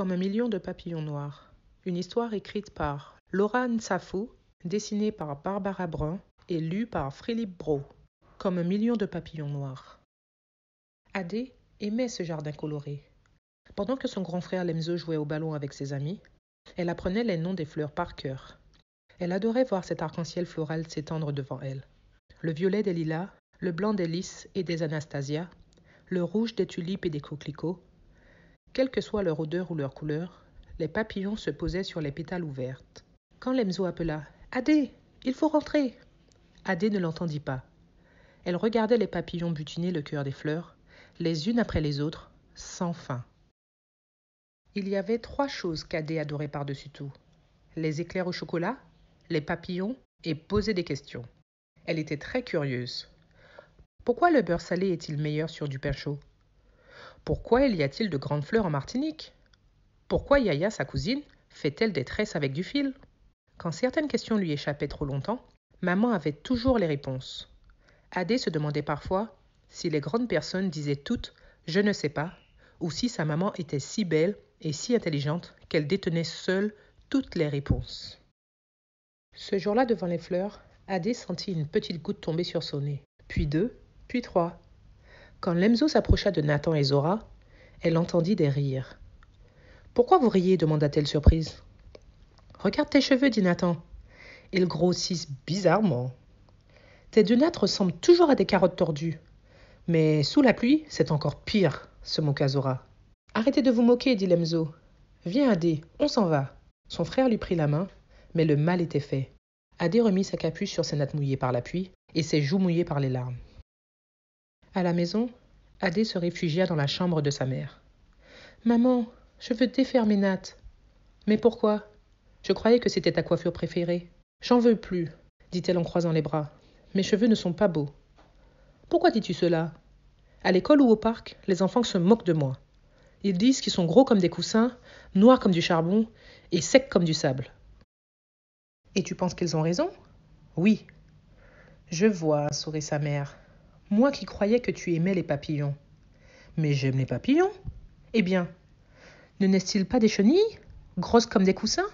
comme un million de papillons noirs. Une histoire écrite par Laura Nsafou, dessinée par Barbara Brun et lue par Philippe Bro. Comme un million de papillons noirs. Adé aimait ce jardin coloré. Pendant que son grand frère Lemzo jouait au ballon avec ses amis, elle apprenait les noms des fleurs par cœur. Elle adorait voir cet arc-en-ciel floral s'étendre devant elle. Le violet des lilas, le blanc des lys et des anastasias, le rouge des tulipes et des coquelicots, quelle que soit leur odeur ou leur couleur, les papillons se posaient sur les pétales ouvertes. Quand Lemzo appela Adé, il faut rentrer Adé ne l'entendit pas. Elle regardait les papillons butiner le cœur des fleurs, les unes après les autres, sans fin. Il y avait trois choses qu'Adé adorait par-dessus tout les éclairs au chocolat, les papillons et poser des questions. Elle était très curieuse. Pourquoi le beurre salé est-il meilleur sur du pain chaud pourquoi il y a-t-il de grandes fleurs en Martinique Pourquoi Yaya, sa cousine, fait-elle des tresses avec du fil Quand certaines questions lui échappaient trop longtemps, maman avait toujours les réponses. Adé se demandait parfois si les grandes personnes disaient toutes je ne sais pas, ou si sa maman était si belle et si intelligente qu'elle détenait seule toutes les réponses. Ce jour-là, devant les fleurs, Adé sentit une petite goutte tomber sur son nez, puis deux, puis trois, quand Lemzo s'approcha de Nathan et Zora, elle entendit des rires. Pourquoi vous riez demanda-t-elle surprise. Regarde tes cheveux, dit Nathan. Ils grossissent bizarrement. Tes nattes ressemblent toujours à des carottes tordues. Mais sous la pluie, c'est encore pire, se moqua Zora. Arrêtez de vous moquer, dit Lemzo. Viens, Adé, on s'en va. Son frère lui prit la main, mais le mal était fait. Adé remit sa capuche sur ses nattes mouillées par la pluie et ses joues mouillées par les larmes. À la maison, Adé se réfugia dans la chambre de sa mère. Maman, je veux défermer mes nattes. Mais pourquoi Je croyais que c'était ta coiffure préférée. J'en veux plus, dit-elle en croisant les bras. Mes cheveux ne sont pas beaux. Pourquoi dis-tu cela À l'école ou au parc, les enfants se moquent de moi. Ils disent qu'ils sont gros comme des coussins, noirs comme du charbon et secs comme du sable. Et tu penses qu'ils ont raison Oui. Je vois, sourit sa mère. Moi qui croyais que tu aimais les papillons. Mais j'aime les papillons. Eh bien, ne naissent-ils pas des chenilles, grosses comme des coussins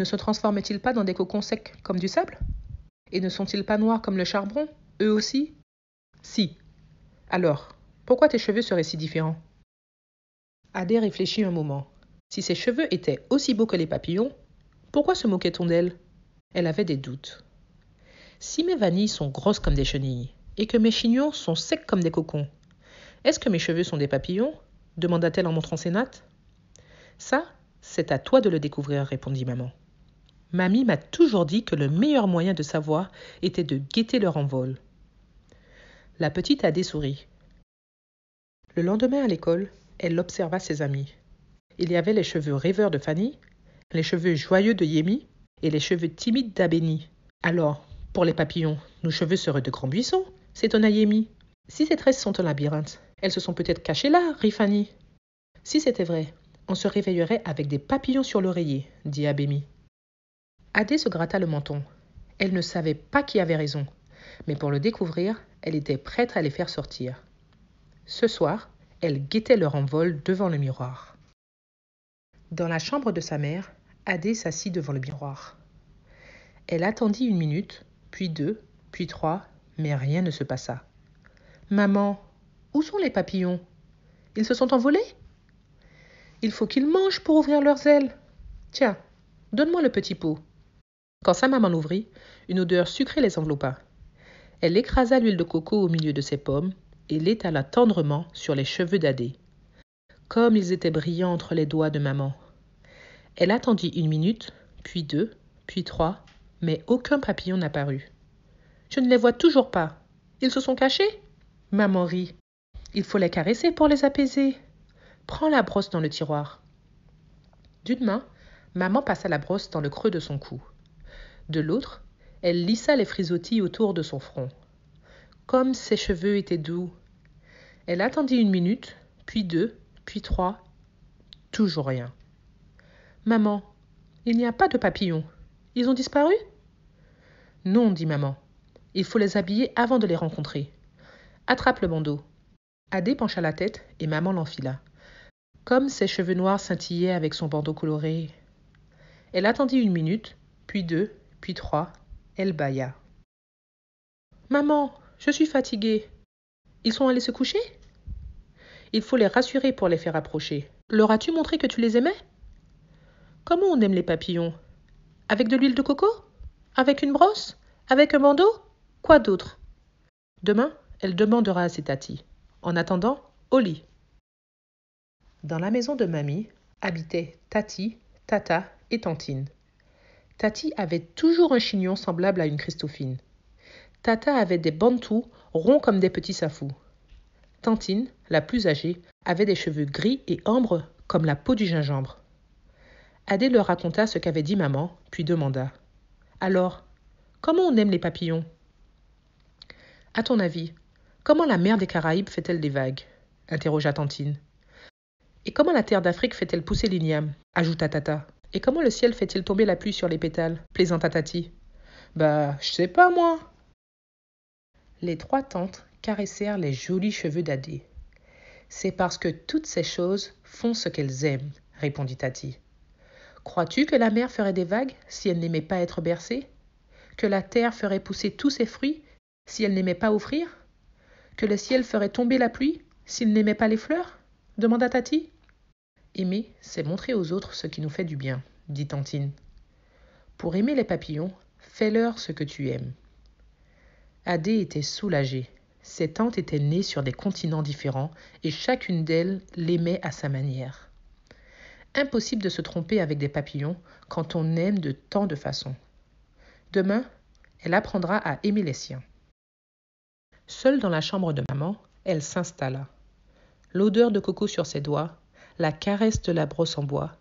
Ne se transforment-ils pas dans des cocons secs comme du sable Et ne sont-ils pas noirs comme le charbon, eux aussi Si. Alors, pourquoi tes cheveux seraient si différents Adé réfléchit un moment. Si ses cheveux étaient aussi beaux que les papillons, pourquoi se moquait-on d'elle Elle avait des doutes. Si mes vanilles sont grosses comme des chenilles, et que mes chignons sont secs comme des cocons. Est-ce que mes cheveux sont des papillons demanda-t-elle en montrant ses nattes. Ça, c'est à toi de le découvrir, répondit maman. Mamie m'a toujours dit que le meilleur moyen de savoir était de guetter leur envol. La petite a des souris. Le lendemain à l'école, elle observa ses amis. Il y avait les cheveux rêveurs de Fanny, les cheveux joyeux de Yemi et les cheveux timides d'Abéni. Alors, pour les papillons, nos cheveux seraient de grands buissons s'étonna Yemi. « Si ces tresses sont un labyrinthe, elles se sont peut-être cachées là, Rifani. Si c'était vrai, on se réveillerait avec des papillons sur l'oreiller, dit Abémi. Adé se gratta le menton. Elle ne savait pas qui avait raison, mais pour le découvrir, elle était prête à les faire sortir. Ce soir, elle guettait leur envol devant le miroir. Dans la chambre de sa mère, Adé s'assit devant le miroir. Elle attendit une minute, puis deux, puis trois, mais rien ne se passa. Maman, où sont les papillons Ils se sont envolés Il faut qu'ils mangent pour ouvrir leurs ailes. Tiens, donne-moi le petit pot. Quand sa maman l'ouvrit, une odeur sucrée les enveloppa. Elle écrasa l'huile de coco au milieu de ses pommes et l'étala tendrement sur les cheveux d'Adé. Comme ils étaient brillants entre les doigts de maman. Elle attendit une minute, puis deux, puis trois, mais aucun papillon n'apparut. Je ne les vois toujours pas. Ils se sont cachés Maman rit. Il faut les caresser pour les apaiser. Prends la brosse dans le tiroir. D'une main, maman passa la brosse dans le creux de son cou. De l'autre, elle lissa les frisottis autour de son front. Comme ses cheveux étaient doux. Elle attendit une minute, puis deux, puis trois. Toujours rien. Maman, il n'y a pas de papillons. Ils ont disparu Non, dit maman. Il faut les habiller avant de les rencontrer. Attrape le bandeau. Adé pencha la tête et maman l'enfila. Comme ses cheveux noirs scintillaient avec son bandeau coloré. Elle attendit une minute, puis deux, puis trois. Elle bâilla. Maman, je suis fatiguée. Ils sont allés se coucher Il faut les rassurer pour les faire approcher. Leur as-tu montré que tu les aimais Comment on aime les papillons Avec de l'huile de coco Avec une brosse Avec un bandeau Quoi d'autre Demain, elle demandera à ses tatis. En attendant, au lit. Dans la maison de mamie habitaient Tati, Tata et Tantine. Tati avait toujours un chignon semblable à une Christophine. Tata avait des bantous ronds comme des petits safous. Tantine, la plus âgée, avait des cheveux gris et ambre comme la peau du gingembre. Adé leur raconta ce qu'avait dit maman, puis demanda Alors, comment on aime les papillons à ton avis, comment la mer des Caraïbes fait-elle des vagues interrogea Tantine. Et comment la terre d'Afrique fait-elle pousser l'igname ajouta Tata. Et comment le ciel fait-il tomber la pluie sur les pétales plaisanta Tati. Bah, je sais pas, moi. Les trois tantes caressèrent les jolis cheveux d'Adé. C'est parce que toutes ces choses font ce qu'elles aiment, répondit Tati. Crois-tu que la mer ferait des vagues si elle n'aimait pas être bercée Que la terre ferait pousser tous ses fruits si elle n'aimait pas offrir Que le ciel ferait tomber la pluie s'il n'aimait pas les fleurs demanda Tati. Aimer, c'est montrer aux autres ce qui nous fait du bien, dit Tantine. Pour aimer les papillons, fais-leur ce que tu aimes. Adé était soulagée. Ses tantes étaient nées sur des continents différents et chacune d'elles l'aimait à sa manière. Impossible de se tromper avec des papillons quand on aime de tant de façons. Demain, elle apprendra à aimer les siens. Seule dans la chambre de maman, elle s'installa. L'odeur de coco sur ses doigts, la caresse de la brosse en bois,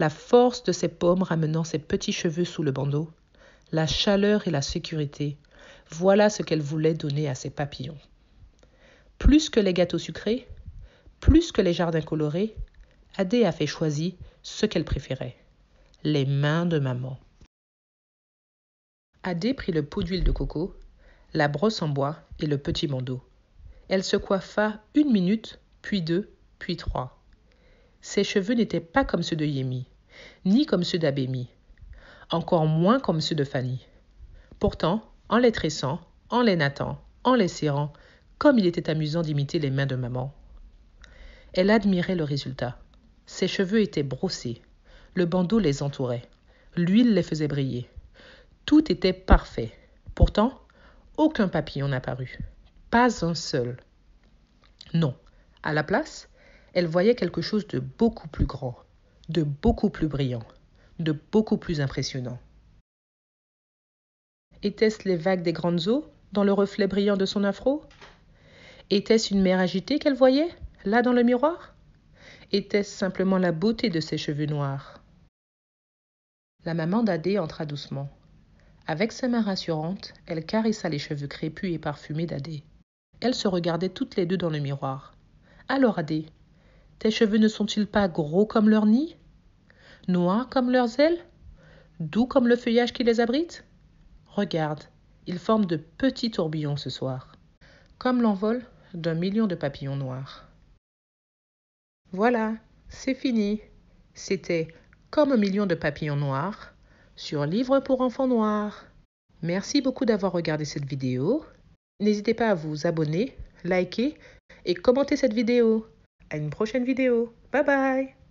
la force de ses paumes ramenant ses petits cheveux sous le bandeau, la chaleur et la sécurité, voilà ce qu'elle voulait donner à ses papillons. Plus que les gâteaux sucrés, plus que les jardins colorés, Adé a fait choisir ce qu'elle préférait, les mains de maman. Adé prit le pot d'huile de coco la brosse en bois et le petit bandeau. Elle se coiffa une minute, puis deux, puis trois. Ses cheveux n'étaient pas comme ceux de Yemi, ni comme ceux d'Abémi, encore moins comme ceux de Fanny. Pourtant, en les tressant, en les nattant, en les serrant, comme il était amusant d'imiter les mains de maman. Elle admirait le résultat. Ses cheveux étaient brossés, le bandeau les entourait, l'huile les faisait briller. Tout était parfait. Pourtant, aucun papillon n'apparut. Pas un seul. Non. À la place, elle voyait quelque chose de beaucoup plus grand, de beaucoup plus brillant, de beaucoup plus impressionnant. Étaient-ce les vagues des grandes eaux dans le reflet brillant de son afro Était-ce une mer agitée qu'elle voyait, là dans le miroir Était-ce simplement la beauté de ses cheveux noirs La maman d'Adé entra doucement. Avec sa main rassurante, elle caressa les cheveux crépus et parfumés d'Adé. Elles se regardaient toutes les deux dans le miroir. Alors, Adé, tes cheveux ne sont-ils pas gros comme leur nid Noirs comme leurs ailes Doux comme le feuillage qui les abrite Regarde, ils forment de petits tourbillons ce soir, comme l'envol d'un million de papillons noirs. Voilà, c'est fini. C'était comme un million de papillons noirs sur Livre pour enfants noirs. Merci beaucoup d'avoir regardé cette vidéo. N'hésitez pas à vous abonner, liker et commenter cette vidéo. À une prochaine vidéo. Bye bye